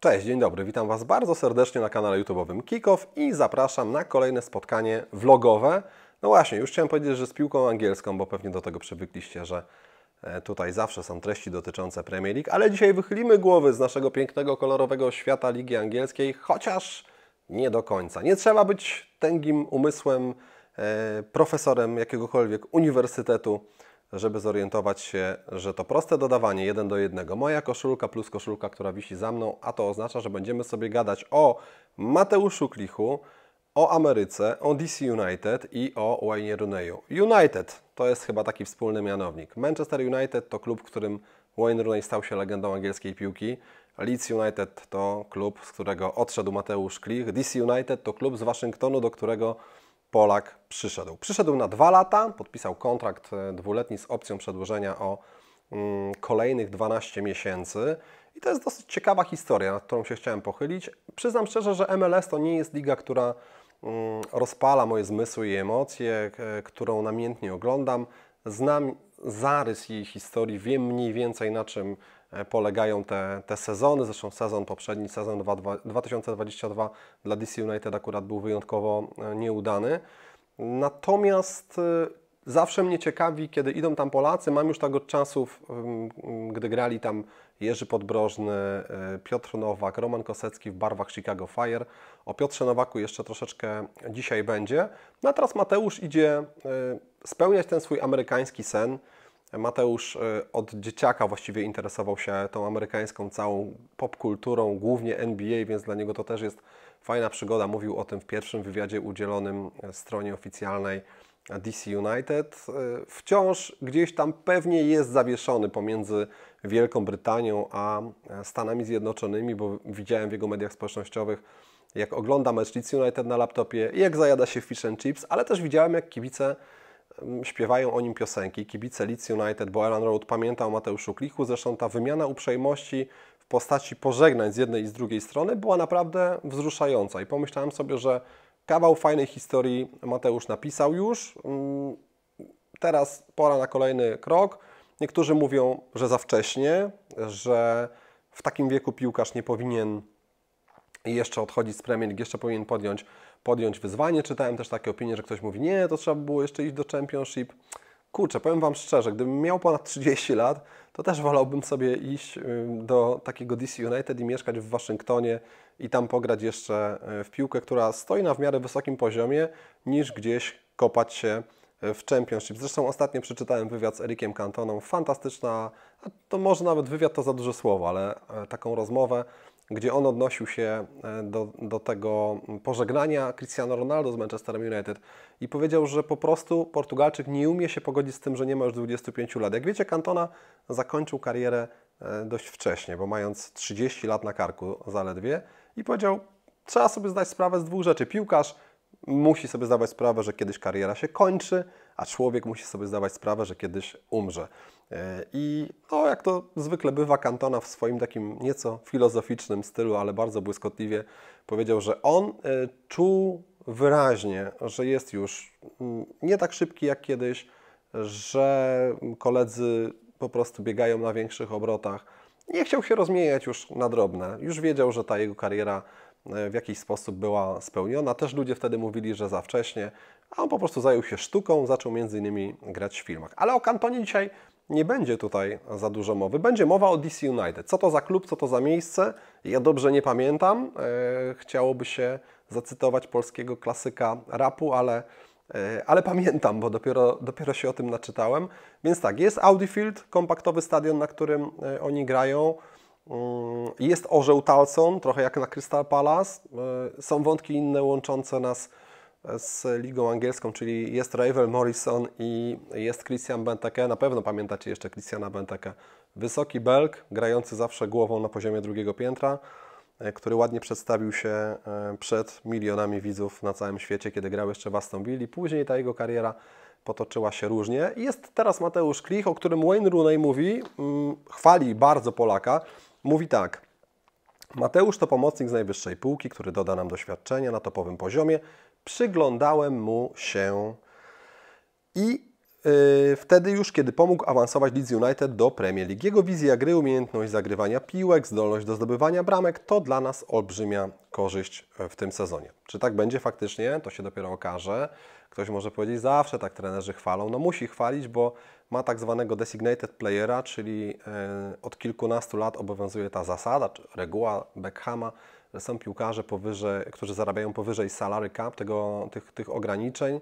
Cześć, dzień dobry, witam Was bardzo serdecznie na kanale YouTube'owym Kickoff i zapraszam na kolejne spotkanie vlogowe. No właśnie, już chciałem powiedzieć, że z piłką angielską, bo pewnie do tego przywykliście, że e, tutaj zawsze są treści dotyczące Premier League, ale dzisiaj wychylimy głowy z naszego pięknego, kolorowego świata Ligi Angielskiej, chociaż nie do końca. Nie trzeba być tęgim umysłem, e, profesorem jakiegokolwiek uniwersytetu, żeby zorientować się, że to proste dodawanie jeden do jednego. Moja koszulka plus koszulka, która wisi za mną, a to oznacza, że będziemy sobie gadać o Mateuszu Klichu, o Ameryce, o DC United i o Wayne Rooneyu. United to jest chyba taki wspólny mianownik. Manchester United to klub, w którym Wayne Rooney stał się legendą angielskiej piłki. Leeds United to klub, z którego odszedł Mateusz Klich. DC United to klub z Waszyngtonu, do którego Polak przyszedł. Przyszedł na dwa lata, podpisał kontrakt e, dwuletni z opcją przedłużenia o mm, kolejnych 12 miesięcy. I to jest dosyć ciekawa historia, nad którą się chciałem pochylić. Przyznam szczerze, że MLS to nie jest liga, która mm, rozpala moje zmysły i emocje, e, którą namiętnie oglądam. Znam zarys jej historii, wiem mniej więcej na czym E, polegają te, te sezony. Zresztą sezon poprzedni, sezon 2022 dla DC United akurat był wyjątkowo e, nieudany. Natomiast e, zawsze mnie ciekawi, kiedy idą tam Polacy. Mam już tak od czasów, mm, mm, gdy grali tam Jerzy Podbrożny, Piotr Nowak, Roman Kosecki w barwach Chicago Fire. O Piotrze Nowaku jeszcze troszeczkę dzisiaj będzie. No a teraz Mateusz idzie spełniać ten swój amerykański sen. Mateusz e, od dzieciaka właściwie interesował się tą amerykańską całą popkulturą, głównie NBA, więc dla niego to też jest fajna przygoda. Mówił o tym w pierwszym wywiadzie udzielonym e, stronie oficjalnej e, DC United. Wciąż gdzieś tam pewnie jest zawieszony pomiędzy Wielką Brytanią a Stanami Zjednoczonymi, bo widziałem w jego mediach społecznościowych, jak ogląda mecz DC United na laptopie i jak zajada się fish and chips, ale też widziałem, jak kibice śpiewają o nim piosenki. Kibice Leeds United, bo Alan Road pamięta o Mateuszu Klichu. Zresztą ta wymiana uprzejmości w postaci pożegnań z jednej i z drugiej strony była naprawdę wzruszająca. I pomyślałem sobie, że kawał fajnej historii Mateusz napisał już. Teraz pora na kolejny krok. Niektórzy mówią, że za wcześnie, że w takim wieku piłkarz nie powinien i jeszcze odchodzić z Premier League, jeszcze powinien podjąć, podjąć wyzwanie. Czytałem też takie opinie, że ktoś mówi, nie, to trzeba było jeszcze iść do Championship. Kurczę, powiem Wam szczerze, gdybym miał ponad 30 lat, to też wolałbym sobie iść y, do takiego DC United i mieszkać w Waszyngtonie i tam pograć jeszcze y, w piłkę, która stoi na w miarę wysokim poziomie, niż gdzieś kopać się y, w Championship. Zresztą ostatnio przeczytałem wywiad z Erikiem Cantoną. Fantastyczna, to może nawet wywiad to za dużo słowa, ale e, taką rozmowę gdzie on odnosił się e, do, do tego pożegnania Cristiano Ronaldo z Manchesterem United i powiedział, że po prostu Portugalczyk nie umie się pogodzić z tym, że nie ma już 25 lat. Jak wiecie, Cantona zakończył karierę e, dość wcześnie, bo mając 30 lat na karku zaledwie i powiedział, trzeba sobie zdać sprawę z dwóch rzeczy. Piłkarz musi sobie zdawać sprawę, że kiedyś kariera się kończy, a człowiek musi sobie zdawać sprawę, że kiedyś umrze. E, I to, jak to zwykle bywa, Cantona w swoim takim nieco filozoficznym stylu, ale bardzo błyskotliwie powiedział, że on e, czuł wyraźnie, że jest już mm, nie tak szybki jak kiedyś, że koledzy po prostu biegają na większych obrotach. Nie chciał się rozmieniać już na drobne. Już wiedział, że ta jego kariera e, w jakiś sposób była spełniona. Też ludzie wtedy mówili, że za wcześnie, a on po prostu zajął się sztuką, zaczął między innymi grać w filmach. Ale o Kantonie dzisiaj nie będzie tutaj za dużo mowy. Będzie mowa o DC United. Co to za klub, co to za miejsce? Ja dobrze nie pamiętam. E, chciałoby się zacytować polskiego klasyka rapu, ale, e, ale pamiętam, bo dopiero, dopiero się o tym naczytałem. Więc tak, jest Audi Field, kompaktowy stadion, na którym e, oni grają. Mm, jest orzeł Talson, trochę jak na Crystal Palace. Są wątki inne łączące nas z ligą angielską, czyli jest Ravel Morrison i jest Christian Benteke. Na pewno pamiętacie jeszcze Christiana Benteke. Wysoki Belg, grający zawsze głową na poziomie drugiego piętra, e, który ładnie przedstawił się e, przed milionami widzów na całym świecie, kiedy grał jeszcze w Aston Villa. Później ta jego kariera potoczyła się różnie. Jest teraz Mateusz Klich, o którym Wayne Rooney mówi, mm, chwali bardzo Polaka. Mówi tak – Mateusz to pomocnik z najwyższej półki, który doda nam doświadczenia na topowym poziomie przyglądałem mu się i y, wtedy już, kiedy pomógł awansować Leeds United do Premier League. Jego wizja gry, umiejętność zagrywania piłek, zdolność do zdobywania bramek to dla nas olbrzymia korzyść e, w tym sezonie. Czy tak będzie faktycznie? To się dopiero okaże. Ktoś może powiedzieć, zawsze tak trenerzy chwalą. No musi chwalić, bo ma tak zwanego designated playera, czyli e, od kilkunastu lat obowiązuje ta zasada, reguła Beckhama, są piłkarze, powyżej, którzy zarabiają powyżej salary cap, tego, tych, tych ograniczeń,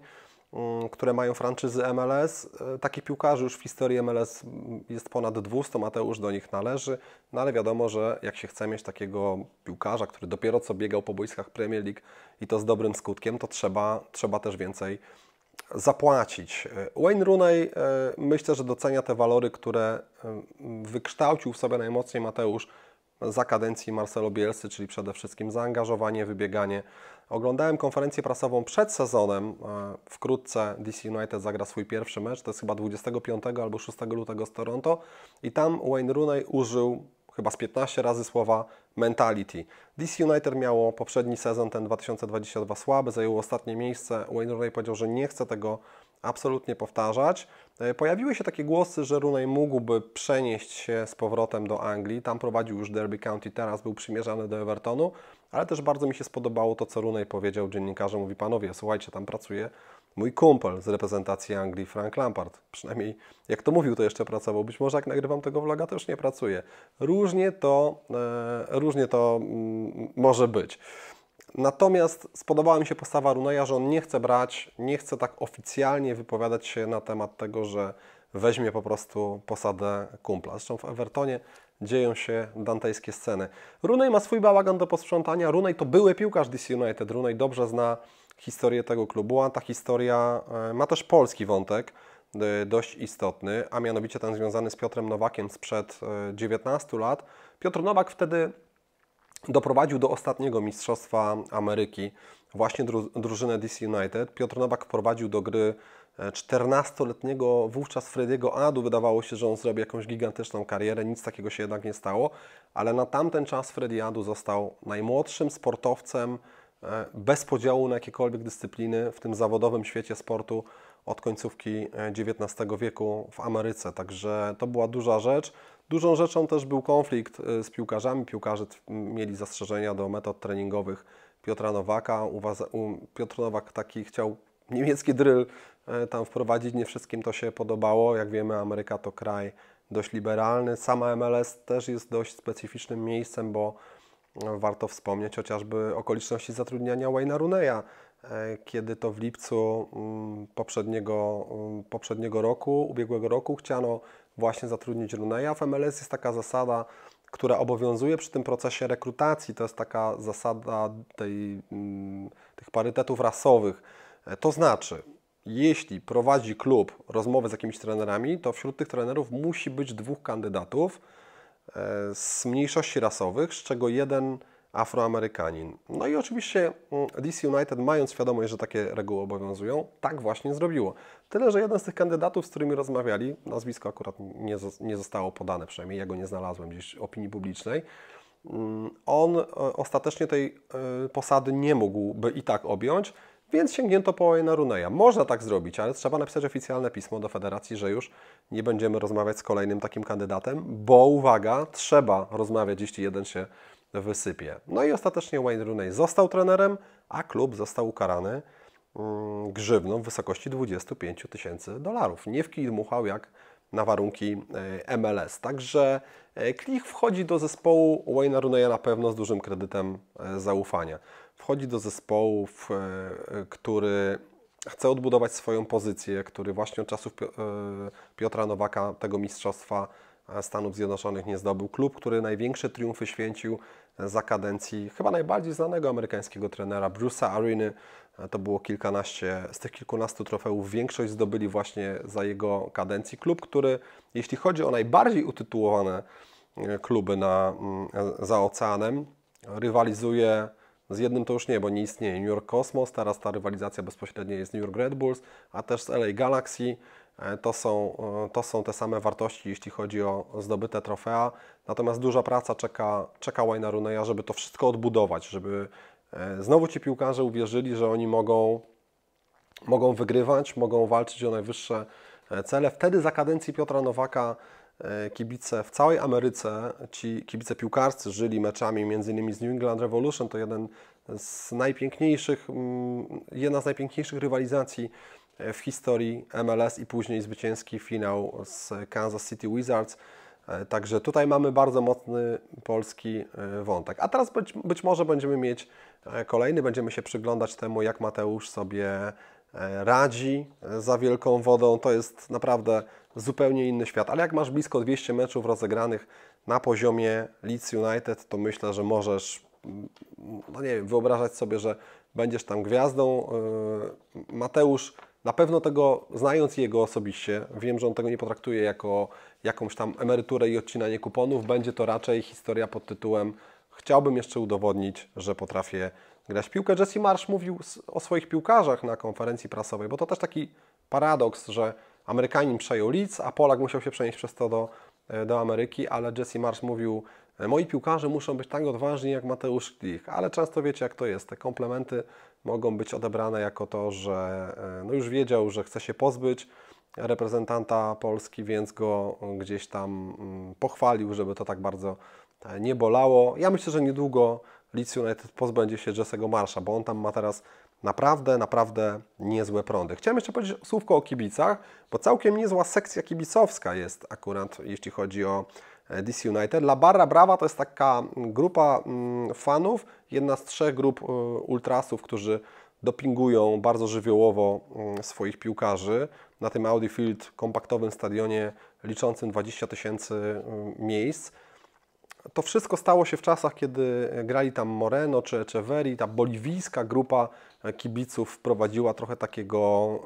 mm, które mają franczyzy MLS. E, takich piłkarzy już w historii MLS jest ponad 200, Mateusz do nich należy, no ale wiadomo, że jak się chce mieć takiego piłkarza, który dopiero co biegał po boiskach Premier League i to z dobrym skutkiem, to trzeba, trzeba też więcej zapłacić. E, Wayne Rooney e, myślę, że docenia te walory, które wykształcił w sobie najmocniej Mateusz za kadencji Marcelo Bielsy, czyli przede wszystkim zaangażowanie, wybieganie. Oglądałem konferencję prasową przed sezonem. Wkrótce DC United zagra swój pierwszy mecz, to jest chyba 25 albo 6 lutego z Toronto i tam Wayne Rooney użył chyba z 15 razy słowa mentality. DC United miało poprzedni sezon, ten 2022 słaby, zajęło ostatnie miejsce. Wayne Rooney powiedział, że nie chce tego absolutnie powtarzać. E, pojawiły się takie głosy, że Rooney mógłby przenieść się z powrotem do Anglii. Tam prowadził już Derby County, teraz był przymierzany do Evertonu, ale też bardzo mi się spodobało to, co Rooney powiedział dziennikarzom. Mówi, panowie, słuchajcie, tam pracuje mój kumpel z reprezentacji Anglii, Frank Lampard. Przynajmniej jak to mówił, to jeszcze pracował. Być może jak nagrywam tego vloga, to już nie pracuje. Różnie to, e, różnie to mm, może być. Natomiast spodobała mi się postawa Runeja, że on nie chce brać, nie chce tak oficjalnie wypowiadać się na temat tego, że weźmie po prostu posadę kumpla. Zresztą w Evertonie dzieją się dantejskie sceny. Runej ma swój bałagan do posprzątania. Runej to były piłkarz DC United. Runej dobrze zna historię tego klubu, a ta historia e, ma też polski wątek e, dość istotny, a mianowicie ten związany z Piotrem Nowakiem sprzed 19 e, lat. Piotr Nowak wtedy doprowadził do ostatniego Mistrzostwa Ameryki właśnie drużynę DC United. Piotr Nowak wprowadził do gry 14-letniego e, wówczas Frediego Adu. Wydawało się, że on zrobi jakąś gigantyczną karierę, nic takiego się jednak nie stało, ale na tamten czas Freddy Adu został najmłodszym sportowcem e, bez podziału na jakiekolwiek dyscypliny w tym zawodowym świecie sportu od końcówki XIX e, wieku w Ameryce. Także to była duża rzecz. Dużą rzeczą też był konflikt e, z piłkarzami. Piłkarze mieli zastrzeżenia do metod treningowych Piotra Nowaka. Piotr Nowak taki chciał niemiecki drill e, tam wprowadzić. Nie wszystkim to się podobało. Jak wiemy, Ameryka to kraj dość liberalny. Sama MLS też jest dość specyficznym miejscem, bo e, warto wspomnieć chociażby okoliczności zatrudniania Wayne'a Runeya, kiedy to w lipcu mm, poprzedniego, mm, poprzedniego roku, ubiegłego roku chciano właśnie zatrudnić Runeya. W MLS jest taka zasada, która obowiązuje przy tym procesie rekrutacji, to jest taka zasada tej, mm, tych parytetów rasowych. E, to znaczy, jeśli prowadzi klub rozmowy z jakimiś trenerami, to wśród tych trenerów musi być dwóch kandydatów e, z mniejszości rasowych, z czego jeden Afroamerykanin. No i oczywiście mm, DC United, mając świadomość, że takie reguły obowiązują, tak właśnie zrobiło. Tyle, że jeden z tych kandydatów, z którymi rozmawiali, nazwisko akurat nie, nie zostało podane, przynajmniej ja go nie znalazłem gdzieś w opinii publicznej, mm, on e, ostatecznie tej e, posady nie mógłby i tak objąć, więc sięgnięto po Wayne'a Runeya. Można tak zrobić, ale trzeba napisać oficjalne pismo do federacji, że już nie będziemy rozmawiać z kolejnym takim kandydatem, bo uwaga, trzeba rozmawiać, jeśli jeden się wysypie. No i ostatecznie Wayne Rooney został trenerem, a klub został ukarany mm, grzywną w wysokości 25 tysięcy dolarów. Nie w muchał jak na warunki e, MLS. Także e, Klich wchodzi do zespołu Wayne'a Rooney'a na pewno z dużym kredytem e, zaufania. Wchodzi do zespołu, który chce odbudować swoją pozycję, który właśnie od czasów Piotra Nowaka tego mistrzostwa Stanów Zjednoczonych nie zdobył. Klub, który największe triumfy święcił za kadencji chyba najbardziej znanego amerykańskiego trenera Bruce'a Ariny. To było kilkanaście, z tych kilkunastu trofeów większość zdobyli właśnie za jego kadencji. Klub, który jeśli chodzi o najbardziej utytułowane e, kluby na, mm, za oceanem, rywalizuje z jednym to już nie, bo nie istnieje New York Cosmos, teraz ta rywalizacja bezpośrednia jest New York Red Bulls, a też z LA Galaxy. E, to są, e, to są te same wartości, jeśli chodzi o zdobyte trofea. Natomiast duża praca czeka, czeka Waynea Runeya, żeby to wszystko odbudować, żeby e, znowu ci piłkarze uwierzyli, że oni mogą, mogą wygrywać, mogą walczyć o najwyższe cele. Wtedy za kadencji Piotra Nowaka E, kibice w całej Ameryce, ci kibice piłkarscy żyli meczami m.in. z New England Revolution, to jeden z najpiękniejszych, jedna z najpiękniejszych rywalizacji e, w historii MLS i później zwycięski finał z Kansas City Wizards. E, także tutaj mamy bardzo mocny polski wątek. A teraz być, być może będziemy mieć kolejny, będziemy się przyglądać temu, jak Mateusz sobie E, radzi za wielką wodą. To jest naprawdę zupełnie inny świat. Ale jak masz blisko 200 meczów rozegranych na poziomie Leeds United, to myślę, że możesz mm, no nie wiem, wyobrażać sobie, że będziesz tam gwiazdą. E, Mateusz na pewno tego, znając jego osobiście, wiem, że on tego nie potraktuje jako jakąś tam emeryturę i odcinanie kuponów. Będzie to raczej historia pod tytułem chciałbym jeszcze udowodnić, że potrafię grać piłkę. Jesse Marsh mówił o swoich piłkarzach na konferencji prasowej, bo to też taki paradoks, że Amerykanin przejął Leeds, a Polak musiał się przenieść przez to do, e, do Ameryki, ale Jesse Marsh mówił e, moi piłkarze muszą być tak odważni jak Mateusz Klich, ale często wiecie jak to jest, te komplementy mogą być odebrane jako to, że e, no już wiedział, że chce się pozbyć reprezentanta Polski, więc go gdzieś tam mm, pochwalił, żeby to tak bardzo nie bolało. Ja myślę, że niedługo Leeds United pozbędzie się Jessego Marsza, bo on tam ma teraz naprawdę, naprawdę niezłe prądy. Chciałem jeszcze powiedzieć słówko o kibicach, bo całkiem niezła sekcja kibicowska jest akurat, jeśli chodzi o e, DC United. La Barra Brava to jest taka mm, grupa mm, fanów, jedna z trzech grup e, ultrasów, którzy dopingują bardzo żywiołowo mm, swoich piłkarzy na tym Audi Field kompaktowym stadionie liczącym 20 tysięcy miejsc. To wszystko stało się w czasach, kiedy grali tam Moreno czy Echeverri. Ta boliwijska grupa kibiców wprowadziła trochę takiego,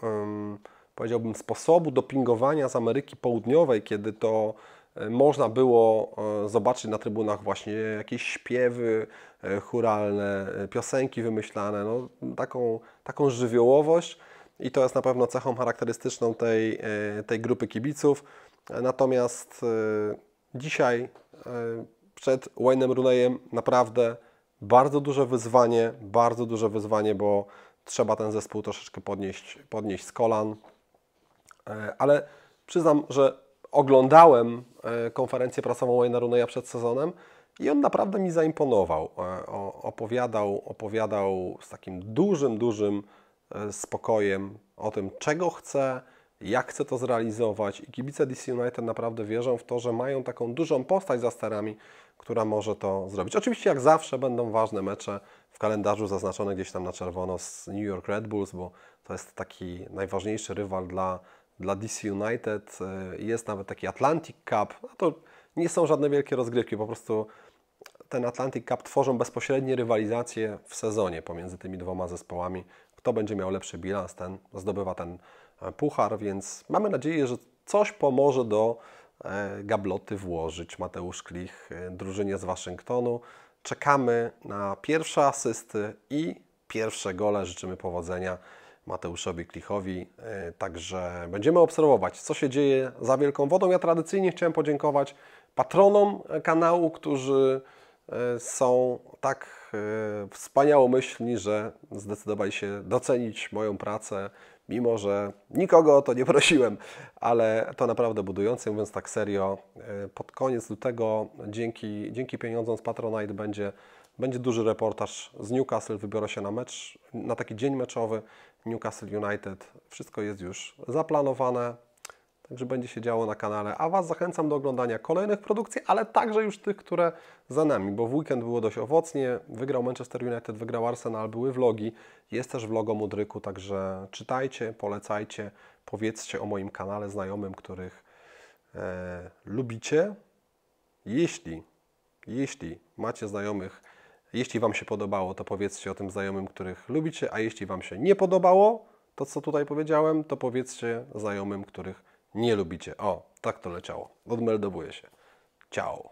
powiedziałbym, sposobu dopingowania z Ameryki Południowej, kiedy to e, można było e, zobaczyć na trybunach właśnie jakieś śpiewy e, churalne, piosenki wymyślane, no, taką, taką żywiołowość i to jest na pewno cechą charakterystyczną tej, tej grupy kibiców. Natomiast dzisiaj przed Wayne'em Runejem naprawdę bardzo duże wyzwanie, bardzo duże wyzwanie, bo trzeba ten zespół troszeczkę podnieść, podnieść z kolan. E, ale przyznam, że oglądałem e, konferencję prasową Wayne'a Runeya przed sezonem i on naprawdę mi zaimponował. E, opowiadał, opowiadał z takim dużym, dużym spokojem o tym, czego chce, jak chce to zrealizować. I kibice DC United naprawdę wierzą w to, że mają taką dużą postać za starami, która może to zrobić. Oczywiście, jak zawsze, będą ważne mecze w kalendarzu zaznaczone gdzieś tam na czerwono z New York Red Bulls, bo to jest taki najważniejszy rywal dla, dla DC United. Y, jest nawet taki Atlantic Cup. No to nie są żadne wielkie rozgrywki, po prostu ten Atlantic Cup tworzą bezpośrednie rywalizacje w sezonie pomiędzy tymi dwoma zespołami. Kto będzie miał lepszy bilans, ten zdobywa ten E, puchar, więc mamy nadzieję, że coś pomoże do e, gabloty włożyć Mateusz Klich e, drużynie z Waszyngtonu. Czekamy na pierwsze asysty i pierwsze gole. Życzymy powodzenia Mateuszowi Klichowi. Także będziemy obserwować, co się dzieje za Wielką Wodą. Ja tradycyjnie chciałem podziękować patronom kanału, którzy są tak E, wspaniałomyślni, że zdecydowali się docenić moją pracę, mimo że nikogo o to nie prosiłem, ale to naprawdę budujące. Mówiąc tak serio, e, pod koniec lutego dzięki, dzięki pieniądzom z Patronite będzie, będzie duży reportaż z Newcastle. Wybiorę się na mecz, na taki dzień meczowy Newcastle United. Wszystko jest już zaplanowane. Także będzie się działo na kanale. A Was zachęcam do oglądania kolejnych produkcji, ale także już tych, które za nami, bo w weekend było dość owocnie. Wygrał Manchester United, wygrał Arsenal, były vlogi. Jest też vlog o Mudryku, także czytajcie, polecajcie, powiedzcie o moim kanale znajomym, których e, lubicie. Jeśli, jeśli macie znajomych, jeśli Wam się podobało, to powiedzcie o tym znajomym, których lubicie, a jeśli Wam się nie podobało, to co tutaj powiedziałem, to powiedzcie znajomym, których nie lubicie. O, tak to leciało. Odmeldowuję się. Ciao.